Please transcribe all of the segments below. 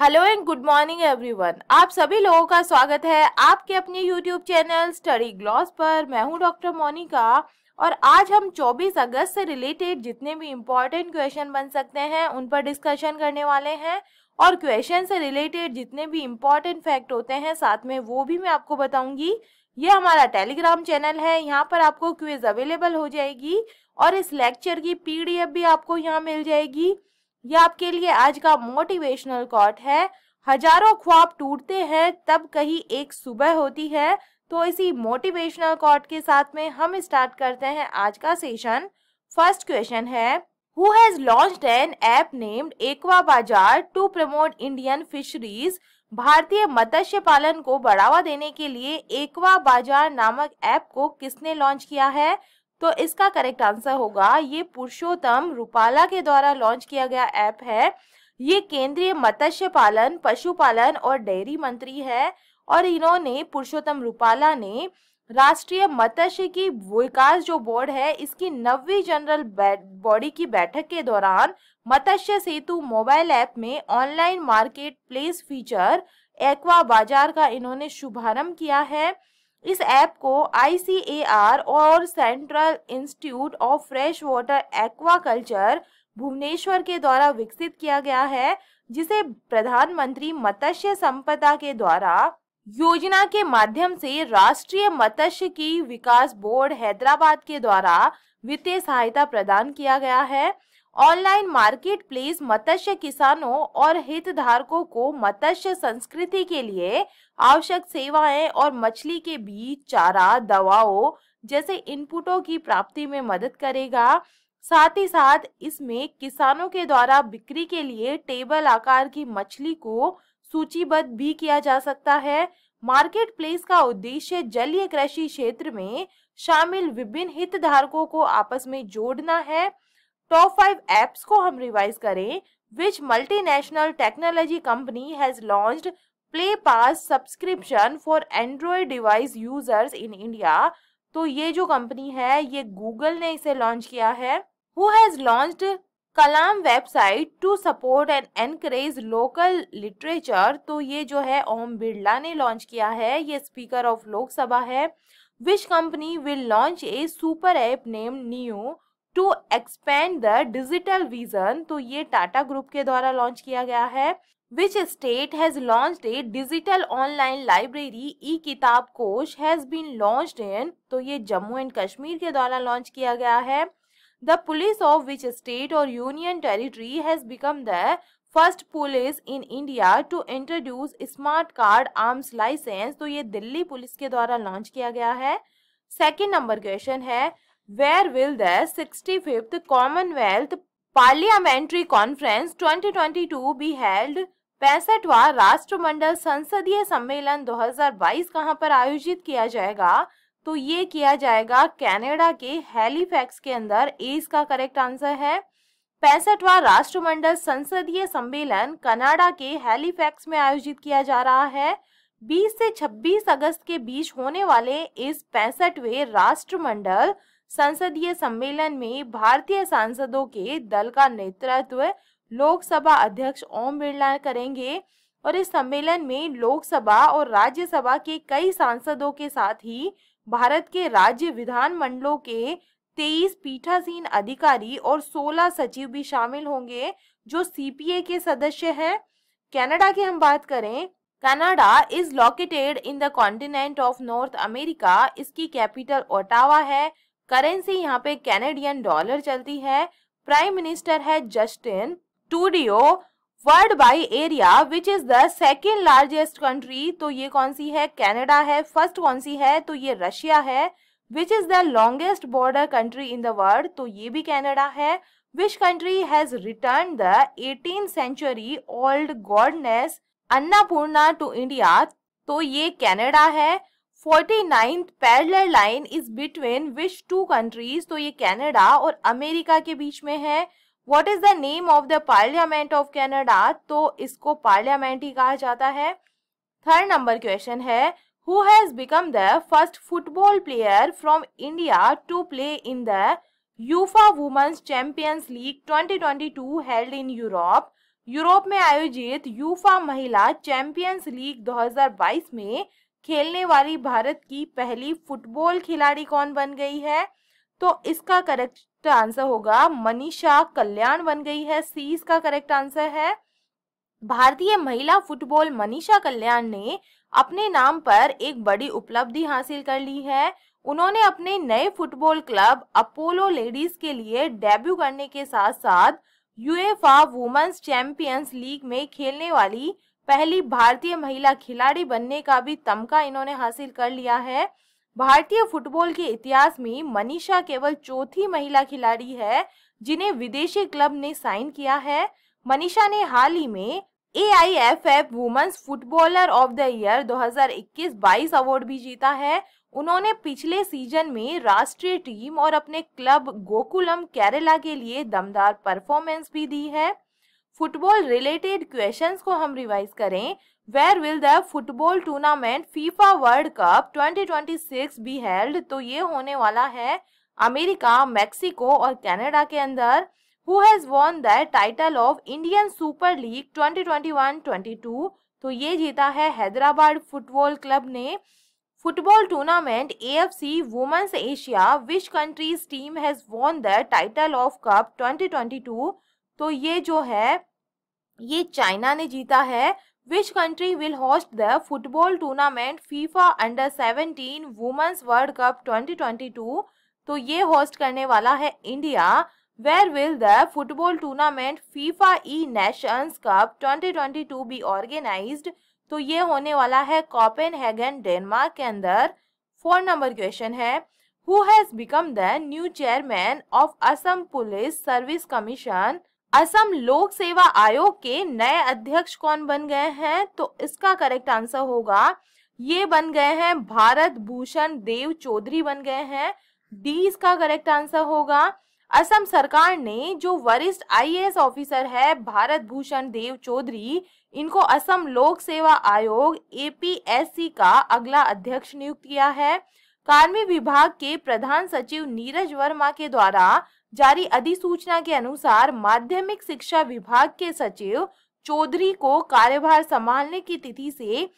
Hello and good morning everyone आप सभी लोगों का स्वागत है आपके अपने यूट्यूब चैनल स्टडी ग्लॉस पर मैं हूं डॉक्टर मोनिका और आज हम 24 अगस्त से रिलेटेड जितने भी इम्पोर्टेंट क्वेश्चन बन सकते हैं उन पर डिस्कशन करने वाले हैं और क्वेश्चन से रिलेटेड जितने भी इम्पोर्टेंट फैक्ट होते हैं साथ में वो भी मैं आपको बताऊँगी ये हमारा टेलीग्राम चैनल है यहाँ पर आपको क्विज अवेलेबल हो जाएगी और इस लेक्चर की पी भी आपको यहाँ मिल जाएगी यह आपके लिए आज का मोटिवेशनल कॉट है हजारों ख्वाब टूटते हैं तब कहीं एक सुबह होती है तो इसी मोटिवेशनल कॉट के साथ में हम स्टार्ट करते हैं आज का सेशन फर्स्ट क्वेश्चन है who has launch an app named Aqua Bazaar to promote Indian fisheries भारतीय मत्स्य पालन को बढ़ावा देने के लिए एक्वा बाजार नामक ऐप को किसने लॉन्च किया है तो इसका करेक्ट आंसर होगा ये पुरुषोत्तम रूपाला के द्वारा लॉन्च किया गया ऐप है ये केंद्रीय मत्स्य पालन पशुपालन और डेयरी मंत्री है और इन्होंने पुरुषोत्तम रूपाला ने राष्ट्रीय मत्स्य की विकास जो बोर्ड है इसकी नब्बे जनरल बॉडी की बैठक के दौरान मत्स्य सेतु मोबाइल ऐप में online market place feature Aqua Bazaar का इन्होंने शुभारंभ किया है इस ऐप को आई और central institute of fresh water aquaculture Bhubaneswar के द्वारा विकसित किया गया है जिसे प्रधानमंत्री मत्स्य संपदा के द्वारा योजना के माध्यम से राष्ट्रीय मत्स्य की विकास बोर्ड हैदराबाद के द्वारा वित्तीय सहायता प्रदान किया गया है ऑनलाइन मार्केट प्लेस मत्स्य किसानों और हितधारकों को मत्स्य संस्कृति के लिए आवश्यक सेवाएं और मछली के बीज चारा दवाओं जैसे इनपुटों की प्राप्ति में मदद करेगा साथ ही साथ इसमें किसानों के द्वारा बिक्री के लिए टेबल आकार की मछली को सूचीबद्ध भी किया जा सकता है मार्केट प्लेस का उद्देश्य जलीय कृषि क्षेत्र में शामिल विभिन्न हितधारकों को आपस में जोड़ना है टॉप फाइव एप्स को हम रिवाइज करें which multinational technology company has launch play pass subscription for android device users in India तो ये जो कंपनी है ये गूगल ने इसे लॉन्च किया है who has launch Kalam website to support and encourage local literature तो ये जो है ओम बिरला ने लॉन्च किया है ये स्पीकर ऑफ लोकसभा है which company will launch a super app name Neu to expand the digital vision तो ये टाटा ग्रुप के द्वारा लॉन्च किया गया है which state has launch a digital online library e Kitab Kosh has been launch in तो ये जम्मू एंड कश्मीर के द्वारा लॉन्च किया गया है the police of which state और union territory has become the first police in India to introduce smart card arms license तो ये दिल्ली पुलिस के द्वारा लॉन्च किया गया है सेकेंड नंबर क्वेश्चन है where will the 65th Commonwealth Parliamentary Conference 2022 be held? पैंसठवा राष्ट्रमंडल संसदीय सम्मेलन 2022 कहां पर आयोजित किया जाएगा तो ये किया जाएगा कनाडा के हेलीफैक्स के अंदर ए इसका करेक्ट आंसर है पैंसठवा राष्ट्रमंडल संसदीय सम्मेलन कनाडा के हेलीफैक्स में आयोजित किया जा रहा है 20 से 26 अगस्त के बीच होने वाले इस पैंसठवें राष्ट्रमंडल संसदीय सम्मेलन में भारतीय सांसदों के दल का नेतृत्व लोकसभा अध्यक्ष ओम बिरला करेंगे और इस सम्मेलन में लोकसभा और राज्यसभा के कई सांसदों के साथ ही भारत के राज्य विधान मंडलों के तेईस पीठासीन अधिकारी और सोलह सचिव भी शामिल होंगे जो सीपीए के सदस्य हैं कनाडा की हम बात करें Canada is located in the continent of North America इसकी कैपिटल ओटावा है करेंसी यहाँ पे कैनेडियन डॉलर चलती है प्राइम मिनिस्टर है जस्टिन टूडियो world by area which is the second largest country तो ये कौन सी है कैनेडा है फर्स्ट कौन सी है तो ये रशिया है which is the longest border country in the world तो ये भी कैनेडा है which country has return the eighteen century old goddess Annapurna to India तो ये कैनेडा है forty ninth parallel line is between which two countries तो ये Canada और अमेरिका के बीच में है what is the name of the parliament of Canada तो इसको पार्लियामेंट ही कहा जाता है थर्ड नंबर क्वेश्चन है who has become the first football player from India to play in the UEFA women's champions league to held in Europe Europe में आयोजित UEFA महिला चैंपियंस लीग दो हजार बाईस में खेलने वाली भारत की पहली फुटबॉल खिलाड़ी कौन बन गई है तो इसका करेक्ट आंसर होगा मनीषा कल्याण बन गई है सी इसका करेक्ट आंसर है भारतीय महिला फुटबॉल मनीषा कल्याण ने अपने नाम पर एक बड़ी उपलब्धि हासिल कर ली है उन्होंने अपने नए फुटबॉल क्लब अपोलो लेडीज के लिए डेब्यू करने के साथ साथ यूएफा वुमेन्स चैंपियंस लीग में खेलने वाली पहली भारतीय महिला खिलाड़ी बनने का भी तमका इन्होंने हासिल कर लिया है भारतीय फुटबॉल के इतिहास में मनीषा केवल चौथी महिला खिलाड़ी है जिन्हें विदेशी क्लब ने साइन किया है मनीषा ने हाल ही में A I F F women's footballer of the year 2021-22 award भी जीता है उन्होंने पिछले सीजन में राष्ट्रीय टीम और अपने क्लब गोकुलम केरला के लिए दमदार परफॉर्मेंस भी दी है फुटबॉल रिलेटेड क्वेश्चंस को हम रिवाइज करें where will the football tournament FIFA world cup 2026 be held तो ये होने वाला है अमेरिका मैक्सिको और कनाडा के अंदर who has won the title of Indian super league 2021-22 तो ये जीता है हैदराबाद फुटबॉल क्लब ने football tournament A F C women's Asia which countries team has won the title of cup 2022 तो ये जो है ये चाइना ने जीता है which country will host the football tournament FIFA under 17 women's world cup 2022 तो ये होस्ट करने वाला है India where will the football tournament FIFA e nations cup 2022 be organise तो ये होने वाला है कॉपेनहेगन डेनमार्क के अंदर फोर नंबर क्वेश्चन है who has become the new chairman of Assam police service commission Assam लोक सेवा आयोग के नए अध्यक्ष कौन बन गए हैं तो इसका करेक्ट आंसर होगा ये बन गए हैं भारत भूषण देव चौधरी बन गए हैं डी इसका करेक्ट आंसर होगा असम सरकार ने जो वरिष्ठ आईएएस ऑफिसर है भारत भूषण देव चौधरी इनको असम लोक सेवा आयोग एपीएससी का अगला अध्यक्ष नियुक्त किया है कार्मिक विभाग के प्रधान सचिव नीरज वर्मा के द्वारा जारी अधिसूचना के अनुसार माध्यमिक शिक्षा विभाग के सचिव चौधरी को कार्यभार संभालने की तिथि से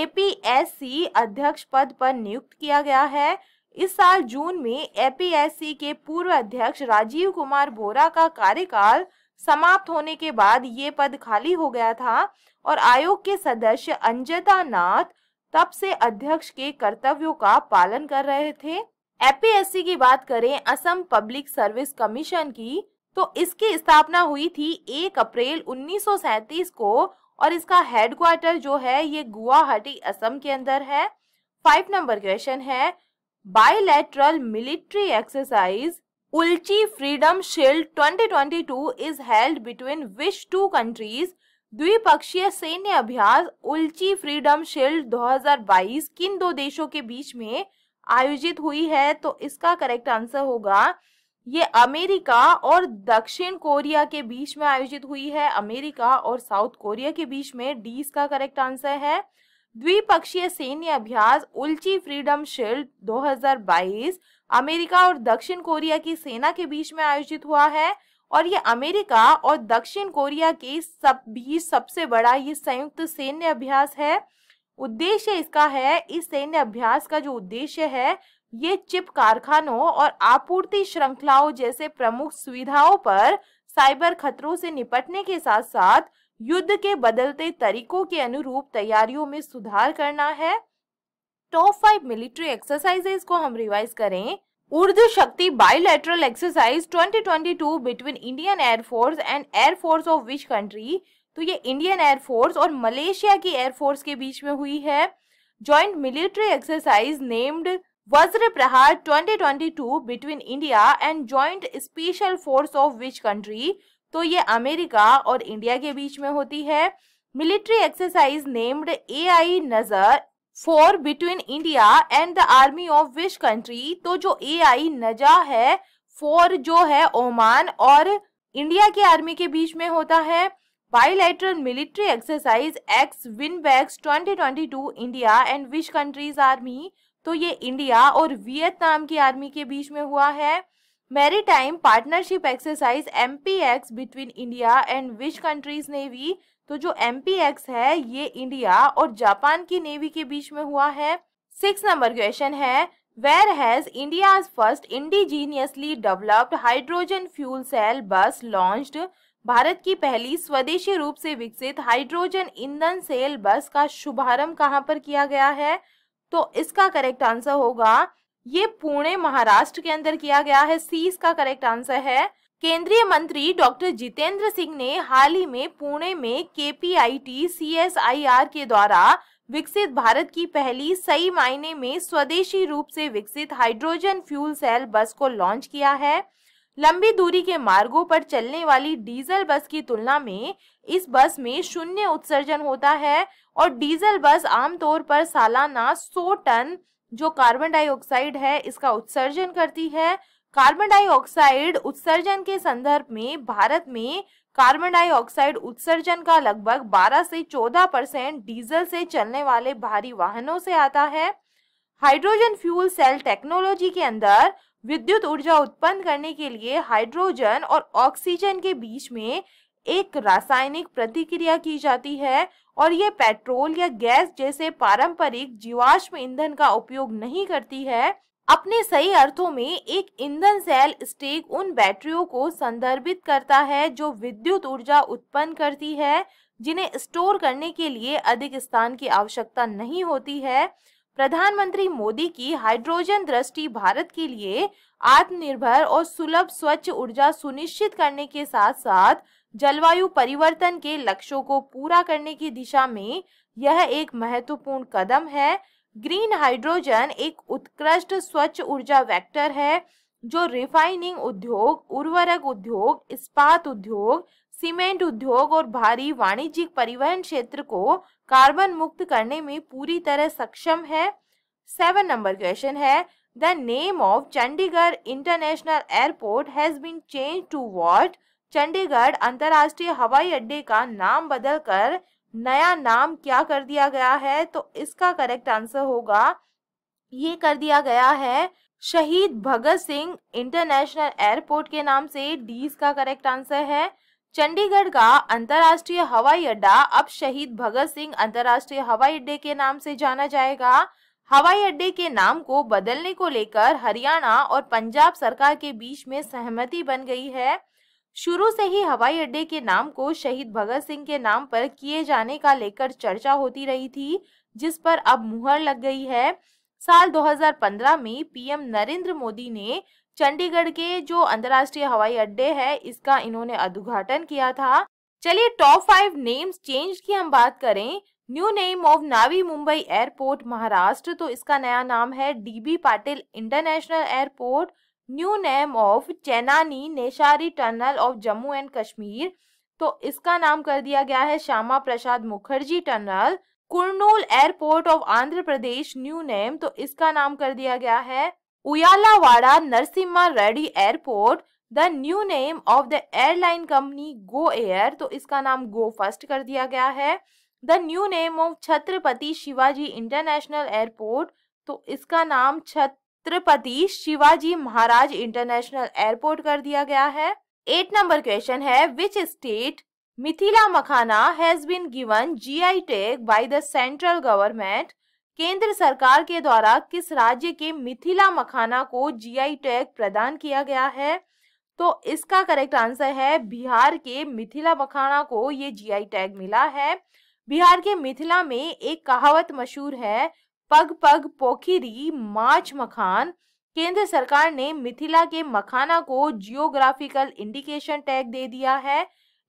एपीएससी अध्यक्ष पद पर नियुक्त किया गया है इस साल जून में एपीएससी के पूर्व अध्यक्ष राजीव कुमार बोरा का कार्यकाल समाप्त होने के बाद ये पद खाली हो गया था और आयोग के सदस्य अंजता नाथ तब से अध्यक्ष के कर्तव्यों का पालन कर रहे थे एपीएससी की बात करें असम पब्लिक सर्विस कमीशन की तो इसकी स्थापना हुई थी 1 अप्रैल 1937 को और इसका हेडक्वार्टर जो है ये गुवाहाटी असम के अंदर है फाइव नंबर क्वेश्चन है bilateral military exercise Ulchi freedom shield 2022 is held between which two countries द्विपक्षीय सैन्य अभ्यास उल्ची फ्रीडम शील्ड 2022 किन दो देशों के बीच में आयोजित हुई है तो इसका करेक्ट आंसर होगा ये अमेरिका और दक्षिण कोरिया के बीच में आयोजित हुई है अमेरिका और साउथ कोरिया के बीच में डी इसका करेक्ट आंसर है द्विपक्षीय सैन्य अभ्यास उल्ची फ्रीडम शील्ड 2022 अमेरिका और दक्षिण कोरिया की सेना के बीच में आयोजित हुआ है और ये अमेरिका और दक्षिण कोरिया के सब बीच सबसे बड़ा ये संयुक्त सैन्य अभ्यास है उद्देश्य इसका है इस सैन्य अभ्यास का जो उद्देश्य है ये चिप कारखानों और आपूर्ति श्रृंखलाओं जैसे प्रमुख सुविधाओं पर साइबर खतरों से निपटने के साथ साथ युद्ध के बदलते तरीकों के अनुरूप तैयारियों में सुधार करना है टॉप फाइव मिलिट्री एक्सरसाइजेज को हम रिवाइज करें उर्दू Shakti bilateral exercise 2022 between Indian air force and air force of which country तो ये इंडियन एयरफोर्स और मलेशिया की एयरफोर्स के बीच में हुई है joint military exercise named Vajra Prahar 2022 between India and joint special force of which country तो ये अमेरिका और इंडिया के बीच में होती है military exercise named A I नजर four between India and the army of which country तो जो ए आई नजा है फोर जो है ओमान और इंडिया की आर्मी के बीच में होता है bilateral military exercise acts winbacks 2022 india and which countries army तो ये इंडिया और वियतनाम की आर्मी के बीच में हुआ है maritime partnership exercise M P X between India and which countries navy तो जो एम पी एक्स है ये इंडिया और जापान की नेवी के बीच में हुआ है सिक्स नंबर क्वेश्चन है where has India first indigenously developed hydrogen fuel cell bus launched भारत की पहली स्वदेशी रूप से विकसित हाइड्रोजन ईंधन सेल बस का शुभारंभ कहाँ पर किया गया है तो इसका करेक्ट आंसर होगा ये पुणे महाराष्ट्र के अंदर किया गया है सी इसका करेक्ट आंसर है केंद्रीय मंत्री डॉक्टर जितेंद्र सिंह ने हाल ही में पुणे में K P I T C S I R के द्वारा विकसित भारत की पहली सही मायने में स्वदेशी रूप से विकसित हाइड्रोजन फ्यूल सेल बस को लॉन्च किया है लंबी दूरी के मार्गों पर चलने वाली डीजल बस की तुलना में इस बस में शून्य उत्सर्जन होता है और डीजल बस आमतौर पर सालाना 100 टन जो कार्बन डाइऑक्साइड है इसका उत्सर्जन करती है कार्बन डाइऑक्साइड उत्सर्जन के संदर्भ में भारत में कार्बन डाइऑक्साइड उत्सर्जन का लगभग 12 से 14 परसेंट डीजल से चलने वाले भारी वाहनों से आता है हाइड्रोजन फ्यूल सेल टेक्नोलॉजी के अंदर विद्युत ऊर्जा उत्पन्न करने के लिए हाइड्रोजन और ऑक्सीजन के बीच में एक रासायनिक प्रतिक्रिया की जाती है और ये पेट्रोल या गैस जैसे पारंपरिक जीवाश्म ईंधन का उपयोग नहीं करती है अपने सही अर्थों में एक ईंधन सेल स्टेक उन बैटरियों को संदर्भित करता है जो विद्युत ऊर्जा उत्पन्न करती है जिन्हें स्टोर करने के लिए अधिक स्थान की आवश्यकता नहीं होती है प्रधानमंत्री मोदी की हाइड्रोजन दृष्टि भारत के लिए आत्मनिर्भर और सुलभ स्वच्छ ऊर्जा सुनिश्चित करने के साथ साथ जलवायु परिवर्तन के लक्ष्यों को पूरा करने की दिशा में यह एक महत्वपूर्ण कदम है ग्रीन हाइड्रोजन एक उत्कृष्ट स्वच्छ ऊर्जा वेक्टर है जो रिफाइनिंग उद्योग उर्वरक उद्योग इस्पात उद्योग सीमेंट उद्योग और भारी वाणिज्यिक परिवहन क्षेत्र को कार्बन मुक्त करने में पूरी तरह सक्षम है सेवन नंबर क्वेश्चन है the name of Chandigarh international airport has been change to what Chandigarh अंतर्राष्ट्रीय हवाई अड्डे का नाम बदलकर नया नाम क्या कर दिया गया है तो इसका करेक्ट आंसर होगा ये कर दिया गया है शहीद भगत सिंह इंटरनेशनल एयरपोर्ट के नाम से डी इसका करेक्ट आंसर है चंडीगढ़ का अंतर्राष्ट्रीय हवाई अड्डा अब शहीद भगत सिंह अंतर्राष्ट्रीय हवाई अड्डे के नाम से जाना जाएगा हवाई अड्डे के नाम को बदलने को लेकर हरियाणा और पंजाब सरकार के बीच में सहमति बन गई है शुरू से ही हवाई अड्डे के नाम को शहीद भगत सिंह के नाम पर किए जाने का लेकर चर्चा होती रही थी जिस पर अब मुहर लग गई है साल 2015 में पीएम नरेंद्र मोदी ने चंडीगढ़ के जो अंतर्राष्ट्रीय हवाई अड्डे है इसका इन्होंने उद्घाटन किया था चलिए टॉप फाइव नेम्स चेंज की हम बात करें new name of Navi Mumbai airport Maharashtra तो इसका नया नाम है DB Patil international airport new name of Chenani Nashri tunnel of Jammu and Kashmir तो इसका नाम कर दिया गया है Shyama Prasad Mukherjee tunnel Kurnool airport of Andhra Pradesh new name तो इसका नाम कर दिया गया है Uyalawada Narsimha Reddy Airport the new name of the airline company go air तो इसका नाम गो फर्स्ट कर दिया गया है the new name of Chhatrapati Shivaji international airport तो इसका नाम छत्रपति शिवाजी महाराज इंटरनेशनल एयरपोर्ट कर दिया गया है एट नंबर क्वेश्चन है which state Mithila makhana has been given GI tag by the central government केंद्र सरकार के द्वारा किस राज्य के मिथिला मखाना को जीआई टैग प्रदान किया गया है तो इसका करेक्ट आंसर है बिहार के मिथिला मखाना को ये जीआई टैग मिला है बिहार के मिथिला में एक कहावत मशहूर है पग पग पोखिरी माछ मखान केंद्र सरकार ने मिथिला के मखाना को जियोग्राफिकल इंडिकेशन टैग दे दिया है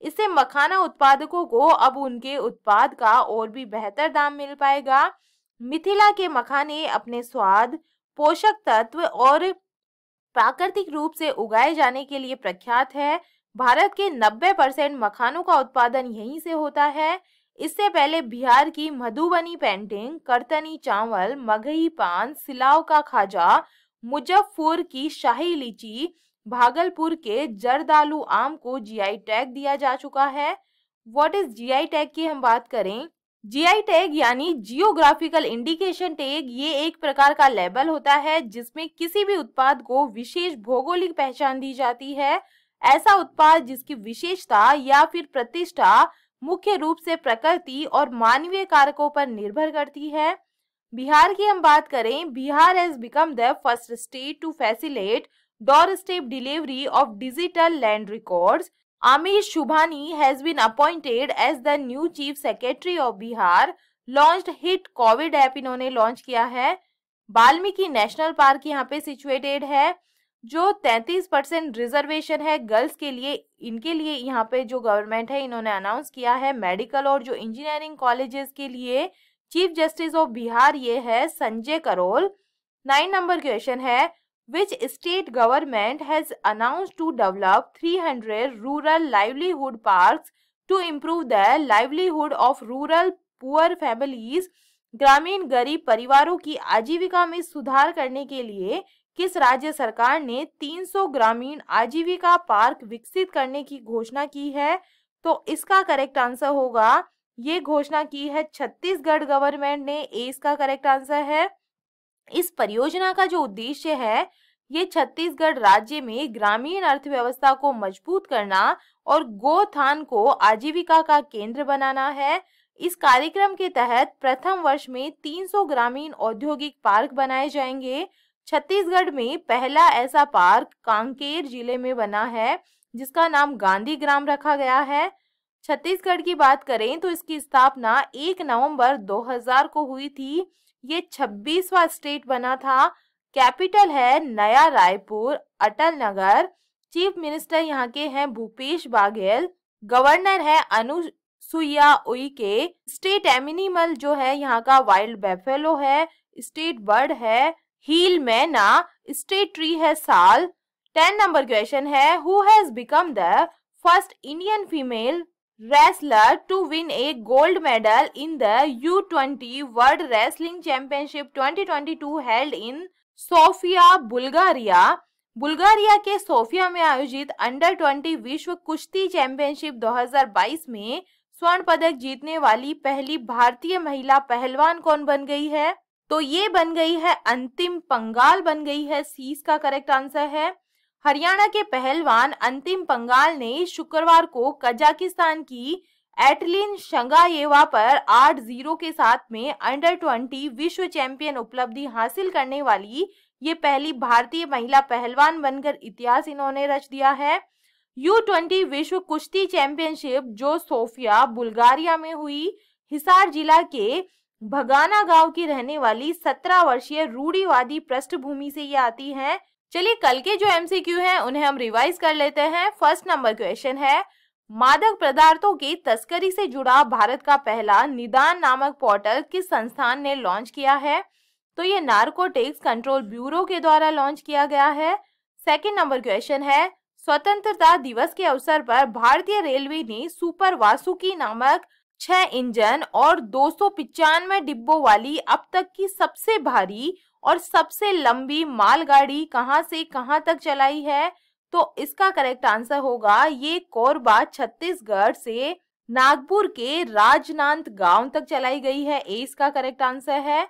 इससे मखाना उत्पादकों को अब उनके उत्पाद का और भी बेहतर दाम मिल पाएगा मिथिला के मखाने अपने स्वाद पोषक तत्व और प्राकृतिक रूप से उगाए जाने के लिए प्रख्यात है भारत के 90 परसेंट मखानों का उत्पादन यहीं से होता है इससे पहले बिहार की मधुबनी पेंटिंग करतनी चावल मगही पान सिलाव का खाजा मुजफ्फपुर की शाही लीची भागलपुर के जरदालू आम को जीआई टैग दिया जा चुका है व्हाट इज जीआई टैग की हम बात करें जीआई टैग यानी जियोग्राफिकल इंडिकेशन टैग ये एक प्रकार का लेबल होता है जिसमें किसी भी उत्पाद को विशेष भौगोलिक पहचान दी जाती है ऐसा उत्पाद जिसकी विशेषता या फिर प्रतिष्ठा मुख्य रूप से प्रकृति और मानवीय कारकों पर निर्भर करती है बिहार की हम बात करें Bihar has become the first state to facilitate door step delivery of digital land records Amish Shubhani has been appointed as the new chief secretary of Bihar. Launch hit covid app इन्होंने लॉन्च किया है Valmiki national park यहाँ पे situated है जो 33 percent reservation है girls के लिए इनके लिए यहाँ पे जो गवर्नमेंट है इन्होंने अनाउंस किया है मेडिकल और जो इंजीनियरिंग कॉलेजेस के लिए चीफ जस्टिस ऑफ बिहार ये है Sanjay Karol nine number question है which state government has announced to develop 300 rural livelihood parks to improve the livelihood of rural poor families ग्रामीण गरीब परिवारों की आजीविका में सुधार करने के लिए किस राज्य सरकार ने 300 ग्रामीण आजीविका पार्क विकसित करने की घोषणा की है तो इसका करेक्ट आंसर होगा ये घोषणा की है छत्तीसगढ़ गवर्नमेंट ने ए इसका करेक्ट आंसर है इस परियोजना का जो उद्देश्य है ये छत्तीसगढ़ राज्य में ग्रामीण अर्थव्यवस्था को मजबूत करना और गोथान को आजीविका का केंद्र बनाना है इस कार्यक्रम के तहत प्रथम वर्ष में 300 ग्रामीण औद्योगिक पार्क बनाए जाएंगे छत्तीसगढ़ में पहला ऐसा पार्क कांकेर जिले में बना है जिसका नाम गांधी ग्राम रखा गया है छत्तीसगढ़ की बात करें तो इसकी स्थापना 1 नवंबर 2000 को हुई थी ये छब्बीसवा स्टेट बना था कैपिटल है नया रायपुर अटल नगर चीफ मिनिस्टर यहाँ के हैं भूपेश बाघेल गवर्नर है अनुसुईया उइके स्टेट एमिनिमल जो है यहाँ का वाइल्ड बेफेलो है स्टेट बर्ड है हील मैना स्टेट ट्री है साल टेन नंबर क्वेश्चन है who has become the first Indian female wrestler to win a gold medal in the U20 World Wrestling Championship 2022 held in Sofia Bulgaria Bulgaria के Sofia में आयोजित under 20 विश्व कुश्ती championship 2022 में स्वर्ण पदक जीतने वाली पहली भारतीय महिला पहलवान कौन बन गई है तो ये बन गई है अंतिम पंगाल बन गई है सीस का करेक्ट आंसर है हरियाणा के पहलवान अंतिम पंगाल ने शुक्रवार को कजाकिस्तान की एटलिन शंगायेवा पर 8-0 के साथ में अंडर 20 विश्व चैंपियन उपलब्धि हासिल करने वाली ये पहली भारतीय महिला पहलवान बनकर इतिहास इन्होंने रच दिया है यू ट्वेंटी विश्व कुश्ती चैंपियनशिप जो सोफिया बुल्गारिया में हुई हिसार जिला के भगाना गांव की रहने वाली 17 वर्षीय रूढ़ीवादी पृष्ठभूमि से ये आती हैं चलिए कल के जो एमसीक्यू हैं उन्हें हम रिवाइज कर लेते हैं फर्स्ट नंबर क्वेश्चन है मादक पदार्थों की तस्करी से जुड़ा भारत का पहला निदान नामक पोर्टल किस संस्थान ने लॉन्च किया है तो ये नार्कोटिक्स कंट्रोल ब्यूरो के द्वारा लॉन्च किया गया है सेकंड नंबर क्वेश्चन है स्वतंत्रता दिवस के अवसर पर भारतीय रेलवे ने सुपर वासुकी नामक छह इंजन और दो डिब्बों वाली अब तक की सबसे भारी और सबसे लंबी मालगाड़ी कहाँ से कहाँ तक चलाई है तो इसका करेक्ट आंसर होगा ये कोरबा छत्तीसगढ़ से नागपुर के राजनांद गांव तक चलाई गई है ए इसका करेक्ट आंसर है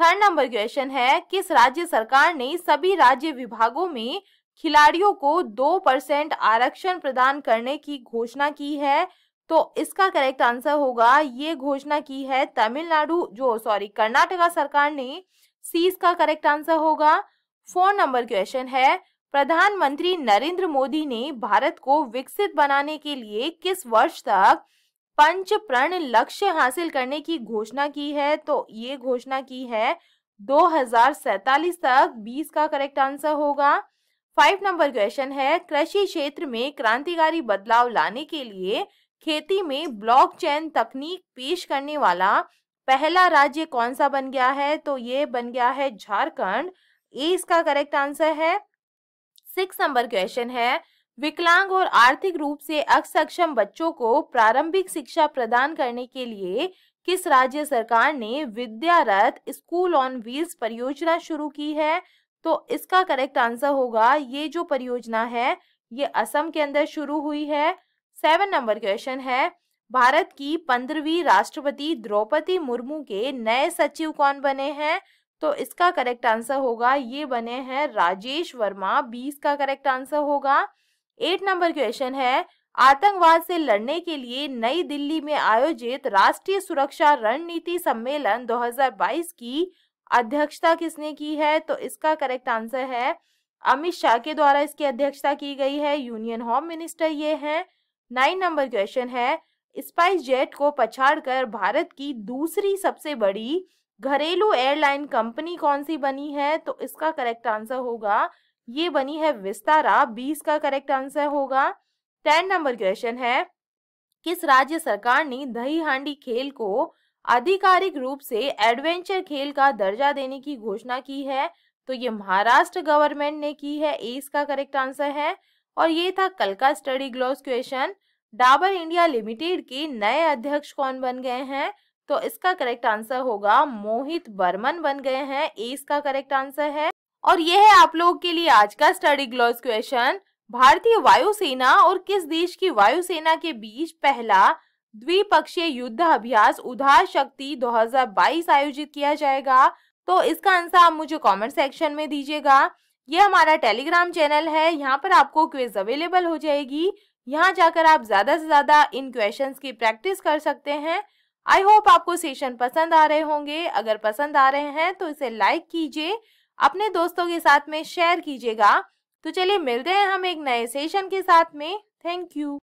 थर्ड नंबर क्वेश्चन है किस राज्य सरकार ने सभी राज्य विभागों में खिलाड़ियों को दो परसेंट आरक्षण प्रदान करने की घोषणा की है तो इसका करेक्ट आंसर होगा ये घोषणा की है तमिलनाडु जो सॉरी कर्नाटका सरकार ने सी इसका करेक्ट आंसर होगा फोर नंबर क्वेश्चन है प्रधानमंत्री नरेंद्र मोदी ने भारत को विकसित बनाने के लिए किस वर्ष तक पंच प्रण लक्ष्य हासिल करने की घोषणा की है तो ये घोषणा की है दो तक 20 का करेक्ट आंसर होगा फाइव नंबर क्वेश्चन है कृषि क्षेत्र में क्रांतिकारी बदलाव लाने के लिए खेती में ब्लॉकचेन तकनीक पेश करने वाला पहला राज्य कौन सा बन गया है तो ये बन गया है झारखंड ए इसका करेक्ट आंसर है सिक्स नंबर क्वेश्चन है विकलांग और आर्थिक रूप से अक्षम बच्चों को प्रारंभिक शिक्षा प्रदान करने के लिए किस राज्य सरकार ने विद्यारथ स्कूल ऑन व्हील्स परियोजना शुरू की है तो इसका करेक्ट आंसर होगा ये जो परियोजना है ये असम के अंदर शुरू हुई है सेवन नंबर क्वेश्चन है भारत की पंद्रहवीं राष्ट्रपति द्रौपदी मुर्मू के नए सचिव कौन बने हैं तो इसका करेक्ट आंसर होगा ये बने हैं राजेश वर्मा बीस का करेक्ट आंसर होगा एट नंबर क्वेश्चन है आतंकवाद से लड़ने के लिए नई दिल्ली में आयोजित राष्ट्रीय सुरक्षा रणनीति सम्मेलन 2022 की अध्यक्षता किसने की है तो इसका करेक्ट आंसर है अमित शाह के द्वारा इसकी अध्यक्षता की गई है यूनियन होम मिनिस्टर ये हैं nine number question SpiceJet जेट को पछाड़कर भारत की दूसरी सबसे बड़ी घरेलू एयरलाइन कंपनी कौन सी बनी है तो इसका करेक्ट आंसर होगा ये बनी है विस्तारा बीस का करेक्ट आंसर होगा टेन नंबर क्वेश्चन है किस राज्य सरकार ने दही हांडी खेल को आधिकारिक रूप से एडवेंचर खेल का दर्जा देने की घोषणा की है तो ये महाराष्ट्र गवर्नमेंट ने की है ए इसका करेक्ट आंसर है और ये था कल का स्टडी ग्लोस क्वेश्चन डाबर इंडिया लिमिटेड के नए अध्यक्ष कौन बन गए हैं तो इसका करेक्ट आंसर होगा मोहित बर्मन बन गए हैं ए इसका करेक्ट आंसर है और यह है आप लोगों के लिए आज का स्टडी ग्लोज क्वेश्चन भारतीय वायुसेना और किस देश की वायुसेना के बीच पहला द्विपक्षीय युद्ध अभ्यास उधार शक्ति 2022 आयोजित किया जाएगा तो इसका आंसर आप मुझे कमेंट सेक्शन में दीजिएगा ये हमारा टेलीग्राम चैनल है यहाँ पर आपको क्विज अवेलेबल हो जाएगी यहाँ जाकर आप ज़्यादा से ज़्यादा इन क्वेश्चन की प्रैक्टिस कर सकते हैं आई होप आपको सेशन पसंद आ रहे होंगे अगर पसंद आ रहे हैं तो इसे लाइक कीजिए अपने दोस्तों के साथ में शेयर कीजिएगा तो चलिए मिलते हैं हम एक नए सेशन के साथ में थैंक यू